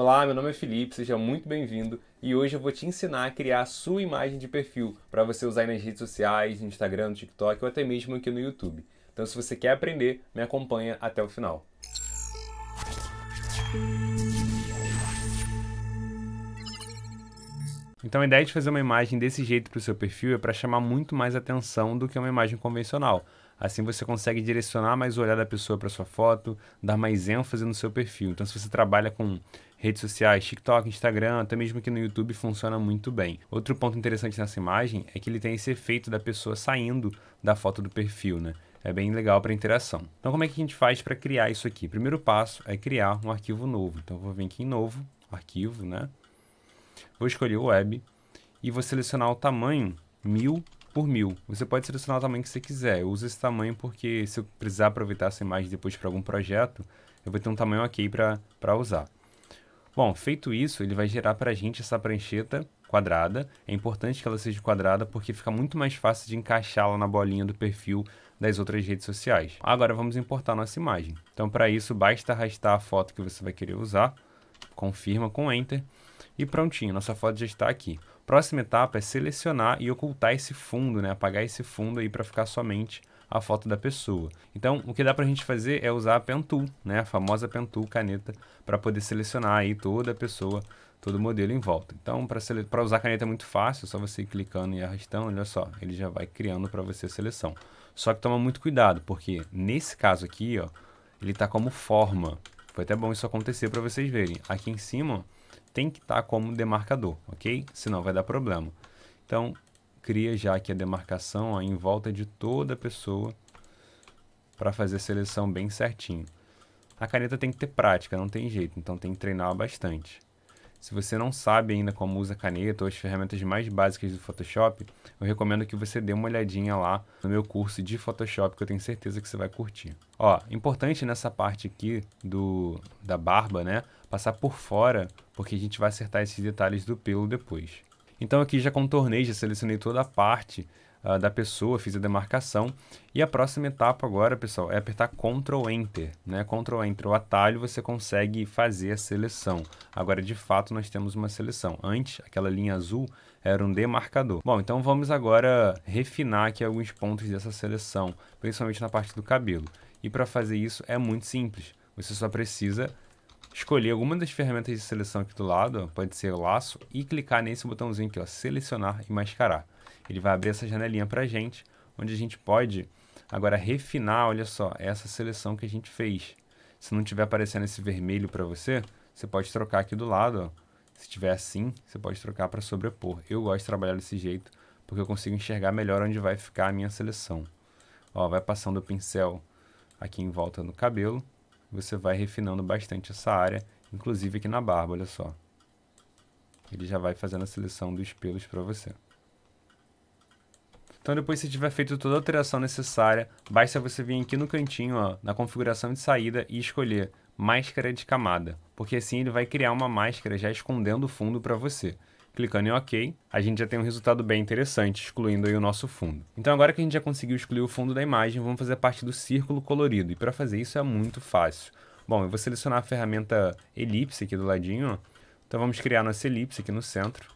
Olá, meu nome é Felipe, seja muito bem-vindo e hoje eu vou te ensinar a criar a sua imagem de perfil para você usar nas redes sociais, no Instagram, no TikTok ou até mesmo aqui no YouTube. Então, se você quer aprender, me acompanha até o final. Então a ideia de fazer uma imagem desse jeito para o seu perfil é para chamar muito mais atenção do que uma imagem convencional. Assim você consegue direcionar mais o olhar da pessoa para sua foto, dar mais ênfase no seu perfil. Então, se você trabalha com redes sociais, TikTok, Instagram, até mesmo aqui no YouTube funciona muito bem. Outro ponto interessante nessa imagem é que ele tem esse efeito da pessoa saindo da foto do perfil, né? É bem legal para interação. Então, como é que a gente faz para criar isso aqui? Primeiro passo é criar um arquivo novo. Então, eu vou vir aqui em novo, arquivo, né? Vou escolher o web e vou selecionar o tamanho 1000 por mil. Você pode selecionar o tamanho que você quiser. Eu uso esse tamanho porque se eu precisar aproveitar essa imagem depois para algum projeto, eu vou ter um tamanho ok para usar. Bom, feito isso, ele vai gerar para a gente essa prancheta quadrada. É importante que ela seja quadrada porque fica muito mais fácil de encaixá-la na bolinha do perfil das outras redes sociais. Agora vamos importar nossa imagem. Então para isso basta arrastar a foto que você vai querer usar, confirma com Enter e prontinho, nossa foto já está aqui. Próxima etapa é selecionar e ocultar esse fundo, né? Apagar esse fundo aí para ficar somente a foto da pessoa. Então, o que dá para a gente fazer é usar a Pen Tool, né? A famosa Pen Tool caneta para poder selecionar aí toda a pessoa, todo o modelo em volta. Então, para usar a caneta é muito fácil, é só você clicando e arrastando, olha só, ele já vai criando para você a seleção. Só que toma muito cuidado, porque nesse caso aqui, ó, ele está como forma. Foi até bom isso acontecer para vocês verem. Aqui em cima, ó, tem que estar tá como demarcador, ok? Senão vai dar problema. Então, cria já aqui a demarcação ó, em volta de toda a pessoa para fazer a seleção bem certinho. A caneta tem que ter prática, não tem jeito, então tem que treinar bastante. Se você não sabe ainda como usa caneta ou as ferramentas mais básicas do Photoshop, eu recomendo que você dê uma olhadinha lá no meu curso de Photoshop, que eu tenho certeza que você vai curtir. Ó, importante nessa parte aqui do, da barba, né? Passar por fora porque a gente vai acertar esses detalhes do pelo depois. Então aqui já contornei, já selecionei toda a parte uh, da pessoa, fiz a demarcação. E a próxima etapa agora, pessoal, é apertar Ctrl Enter. Né? Ctrl Enter, o atalho, você consegue fazer a seleção. Agora, de fato, nós temos uma seleção. Antes, aquela linha azul era um demarcador. Bom, então vamos agora refinar aqui alguns pontos dessa seleção, principalmente na parte do cabelo. E para fazer isso é muito simples. Você só precisa escolher alguma das ferramentas de seleção aqui do lado, pode ser o laço, e clicar nesse botãozinho aqui, ó, selecionar e mascarar. Ele vai abrir essa janelinha para a gente, onde a gente pode agora refinar, olha só, essa seleção que a gente fez. Se não tiver aparecendo esse vermelho para você, você pode trocar aqui do lado, Se tiver assim, você pode trocar para sobrepor. Eu gosto de trabalhar desse jeito, porque eu consigo enxergar melhor onde vai ficar a minha seleção. Ó, vai passando o pincel aqui em volta no cabelo, você vai refinando bastante essa área, inclusive aqui na barba, olha só. Ele já vai fazendo a seleção dos pelos para você. Então depois que tiver feito toda a alteração necessária, basta você vir aqui no cantinho, ó, na configuração de saída e escolher máscara de camada, porque assim ele vai criar uma máscara já escondendo o fundo para você. Clicando em OK, a gente já tem um resultado bem interessante, excluindo aí o nosso fundo. Então agora que a gente já conseguiu excluir o fundo da imagem, vamos fazer a parte do círculo colorido, e para fazer isso é muito fácil. Bom, eu vou selecionar a ferramenta elipse aqui do ladinho, então vamos criar nossa elipse aqui no centro.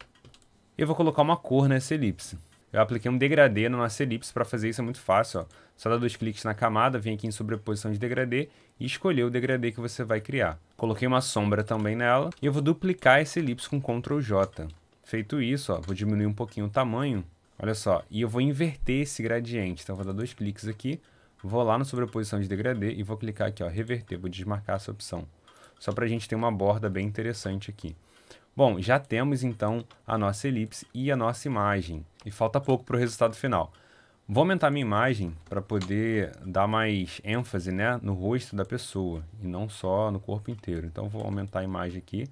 Eu vou colocar uma cor nessa elipse. Eu apliquei um degradê na nossa elipse, para fazer isso é muito fácil, ó. Só dá dois cliques na camada, vem aqui em sobreposição de degradê e escolher o degradê que você vai criar. Coloquei uma sombra também nela e eu vou duplicar essa elipse com Ctrl J. Feito isso, ó, vou diminuir um pouquinho o tamanho. Olha só, e eu vou inverter esse gradiente. Então, vou dar dois cliques aqui, vou lá no sobreposição de degradê e vou clicar aqui, ó, reverter. Vou desmarcar essa opção. Só para a gente ter uma borda bem interessante aqui. Bom, já temos então a nossa elipse e a nossa imagem. E falta pouco para o resultado final. Vou aumentar minha imagem para poder dar mais ênfase né, no rosto da pessoa e não só no corpo inteiro. Então vou aumentar a imagem aqui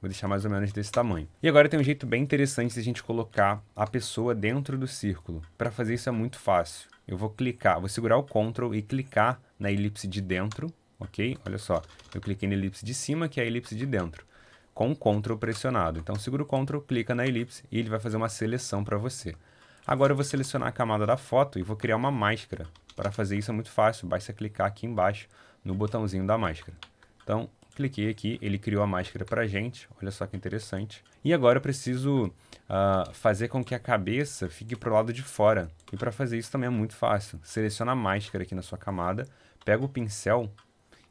Vou deixar mais ou menos desse tamanho. E agora tem um jeito bem interessante de a gente colocar a pessoa dentro do círculo. Para fazer isso é muito fácil. Eu vou clicar, vou segurar o Ctrl e clicar na elipse de dentro, ok? Olha só, eu cliquei na elipse de cima, que é a elipse de dentro, com o Ctrl pressionado. Então segura o Ctrl, clica na elipse e ele vai fazer uma seleção para você. Agora eu vou selecionar a camada da foto e vou criar uma máscara. Para fazer isso é muito fácil, basta clicar aqui embaixo no botãozinho da máscara. Então, Cliquei aqui, ele criou a máscara para gente. Olha só que interessante. E agora eu preciso uh, fazer com que a cabeça fique para o lado de fora. E para fazer isso também é muito fácil. Seleciona a máscara aqui na sua camada, pega o pincel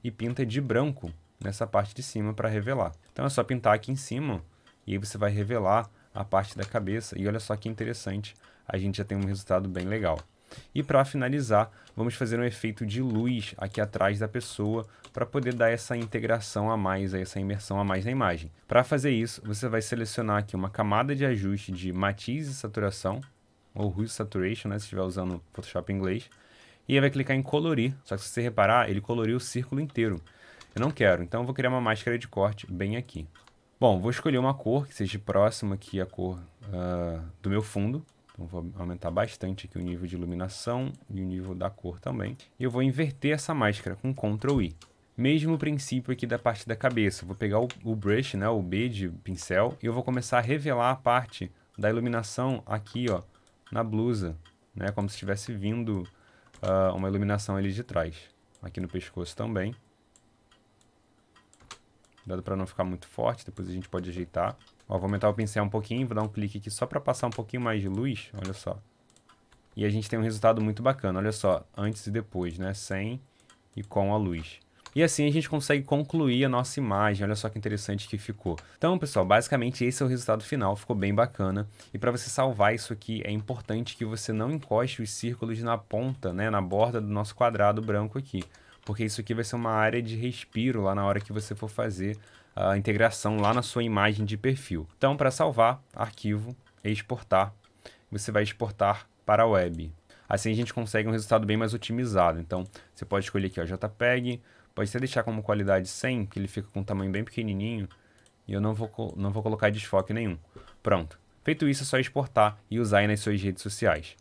e pinta de branco nessa parte de cima para revelar. Então é só pintar aqui em cima e aí você vai revelar a parte da cabeça. E olha só que interessante, a gente já tem um resultado bem legal. E para finalizar, vamos fazer um efeito de luz aqui atrás da pessoa para poder dar essa integração a mais, essa imersão a mais na imagem. Para fazer isso, você vai selecionar aqui uma camada de ajuste de matiz e saturação, ou Hue Saturation, né, se estiver usando Photoshop em inglês, e aí vai clicar em colorir. Só que se você reparar, ele coloriu o círculo inteiro. Eu não quero, então eu vou criar uma máscara de corte bem aqui. Bom, vou escolher uma cor que seja próxima aqui à cor uh, do meu fundo. Então, vou aumentar bastante aqui o nível de iluminação e o nível da cor também. E eu vou inverter essa máscara com Ctrl I. Mesmo princípio aqui da parte da cabeça. Vou pegar o, o brush, né, o B de pincel, e eu vou começar a revelar a parte da iluminação aqui, ó, na blusa, né, como se estivesse vindo uh, uma iluminação ali de trás. Aqui no pescoço também. Cuidado para não ficar muito forte, depois a gente pode ajeitar. Ó, vou aumentar o pincel um pouquinho, vou dar um clique aqui só para passar um pouquinho mais de luz, olha só. E a gente tem um resultado muito bacana, olha só, antes e depois, né? Sem e com a luz. E assim a gente consegue concluir a nossa imagem, olha só que interessante que ficou. Então pessoal, basicamente esse é o resultado final, ficou bem bacana. E para você salvar isso aqui, é importante que você não encoste os círculos na ponta, né, na borda do nosso quadrado branco aqui porque isso aqui vai ser uma área de respiro lá na hora que você for fazer a integração lá na sua imagem de perfil. Então, para salvar, arquivo, exportar, você vai exportar para a web. Assim a gente consegue um resultado bem mais otimizado. Então, você pode escolher aqui, o JPEG, pode até deixar como qualidade 100, que ele fica com um tamanho bem pequenininho, e eu não vou, não vou colocar desfoque nenhum. Pronto. Feito isso, é só exportar e usar aí nas suas redes sociais.